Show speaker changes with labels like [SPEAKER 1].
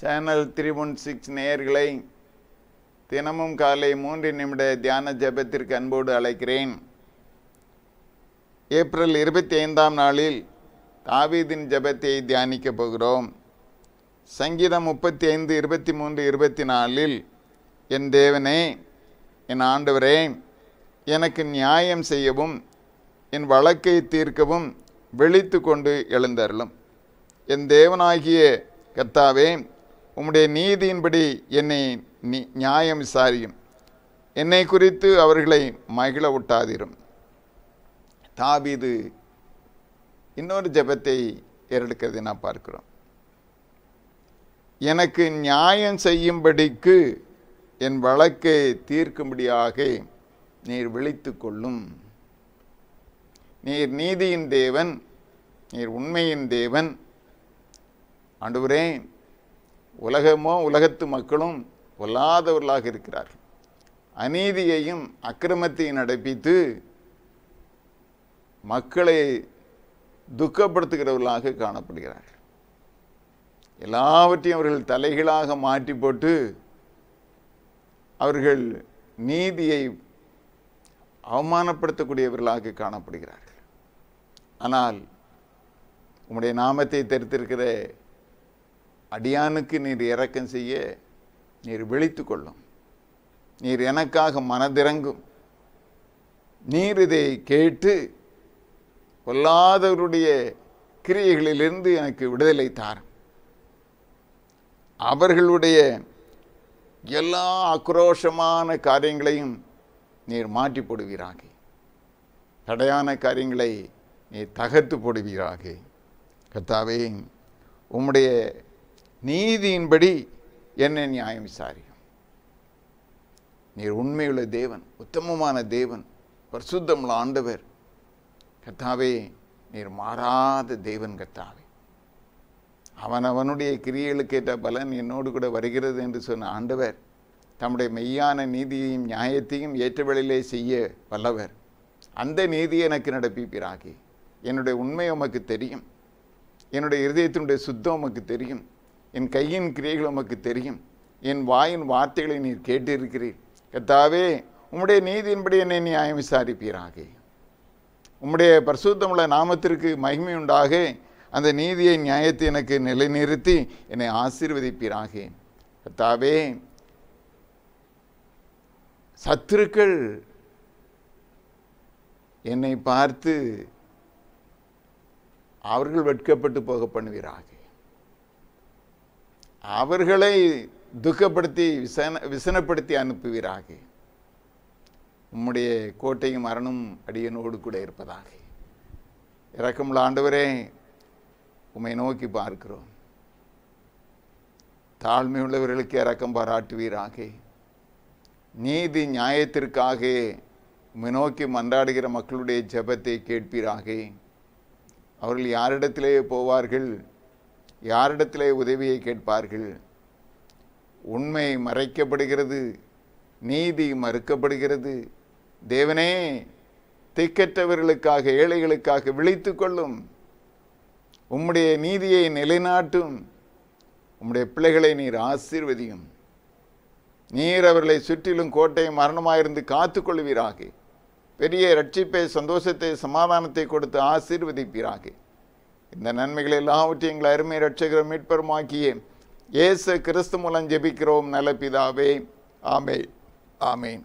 [SPEAKER 1] channel three one six நேயர்களை தினமும் காலை மூன்று நிமிட தியான ஜபத்திற்கு அன்போடு அழைக்கிறேன் ஏப்ரல் இருபத்தி ஐந்தாம் நாளில் தாவீதின் ஜபத்தை தியானிக்கப் போகிறோம் சங்கீதம் முப்பத்தி ஐந்து இருபத்தி மூன்று இருபத்தி நாலில் என் தேவனே என் ஆண்டவரே எனக்கு நியாயம் செய்யவும் என் வழக்கை தீர்க்கவும் வெளித்து கொண்டு எழுந்தருளும் என் தேவனாகிய கர்த்தாவே உம்முடைய நீதியின்படி என்னை நியாயம் விசாரியும் என்னை குறித்து அவர்களை மகிழ விட்டாதிரும் தாபீது இன்னொரு ஜபத்தை ஏறெடுக்கிறதை நான் பார்க்கிறோம் எனக்கு நியாயம் செய்யும்படிக்கு என் வழக்கை தீர்க்கும்படியாக நீர் விழித்து கொள்ளும் நீர் நீதியின் தேவன் நீர் உண்மையின் தேவன் அன்றுவரேன் உலகமோ உலகத்து மக்களும் கொல்லாதவர்களாக இருக்கிறார்கள் அநீதியையும் அக்கிரமத்தையும் நடப்பித்து மக்களை துக்கப்படுத்துகிறவர்களாக காணப்படுகிறார்கள் எல்லாவற்றையும் அவர்கள் தலைகளாக மாற்றி போட்டு அவர்கள் நீதியை அவமானப்படுத்தக்கூடியவர்களாக காணப்படுகிறார்கள் ஆனால் உம்முடைய நாமத்தை தெரித்திருக்கிற அடியானுக்கு நீர் இறக்கம் செய்ய நீர் விழித்து கொள்ளும் நீர் எனக்காக மனதிறங்கும் நீர் இதை கேட்டு பொல்லாதவருடைய கிரியைகளிலிருந்து எனக்கு விடுதலை தார் அவர்களுடைய எல்லா ஆக்ரோஷமான காரியங்களையும் நீர் மாற்றி போடுவீராக தடையான காரியங்களை நீர் தகர்த்து போடுவீராக கர்த்தாவே உம்முடைய நீதியின்படி என்னை நியாயம் விசாரியும் நீர் உண்மையுள்ள தேவன் உத்தமமான தேவன் பரிசுத்தமுள்ள ஆண்டவர் கத்தாவே நீர் மாறாத தேவன் கத்தாவே அவன் அவனுடைய கிரியைகளுக்கு ஏற்ற பலன் என்னோடு கூட வருகிறது என்று சொன்ன ஆண்டவர் தம்முடைய மெய்யான நீதியையும் நியாயத்தையும் வழியிலே செய்ய வல்லவர் அந்த நீதியை எனக்கு நடப்பிப்பீராகி என்னுடைய உண்மை உமக்கு தெரியும் என்னுடைய இருதயத்தினுடைய சுத்தம் உமக்கு தெரியும் என் கையின் கிரியைகள் உமக்கு தெரியும் என் வாயின் வார்த்தைகளை நீர் கேட்டிருக்கிறீர் கத்தாவே உம்முடைய நீதியின்படி என்னை நியாயம் விசாரிப்பீராக உம்முடைய பரிசுத்தமுள்ள நாமத்திற்கு மகிமை உண்டாக அந்த நீதியை நியாயத்தை எனக்கு நிலைநிறுத்தி என்னை ஆசீர்வதிப்பீராக கத்தாவே சத்துருக்கள் என்னை பார்த்து அவர்கள் வெட்கப்பட்டு போக பண்ணுவீராக அவர்களை துக்கப்படுத்தி விசன விசனப்படுத்தி அனுப்புவீராக உம்முடைய கோட்டையும் மரணம் அடியனோடு கூட இருப்பதாக இறக்கமுள்ள ஆண்டவரே உம்மை நோக்கி பார்க்கிறோம் தாழ்மை உள்ளவர்களுக்கு இறக்கம் பாராட்டுவீராக நீதி நியாயத்திற்காக உம்மை நோக்கி மன்றாடுகிற மக்களுடைய ஜபத்தை கேட்பீராக அவர்கள் யாரிடத்திலேயே போவார்கள் யாரிடத்திலே உதவியை கேட்பார்கள் உண்மை மறைக்கப்படுகிறது நீதி மறுக்கப்படுகிறது தேவனே திக்கற்றவர்களுக்காக ஏழைகளுக்காக விழித்து கொள்ளும் உம்முடைய நீதியை நிலைநாட்டும் உம்முடைய பிள்ளைகளை நீர் ஆசீர்வதியும் நீர் அவர்களை சுற்றிலும் கோட்டையும் மரணமாயிருந்து காத்து கொள்வீராக பெரிய ரட்சிப்பை சந்தோஷத்தை சமாதானத்தை கொடுத்து ஆசீர்வதிப்பீராகே இந்த நன்மைகளை எல்லாவற்றையும் எங்களை அருமை ரட்சகிற மீட்பெருமாக்கியே இயேசு கிறிஸ்து மூலம் ஜெபிக்கிறோம் நல பிதாவே ஆமே ஆமேன்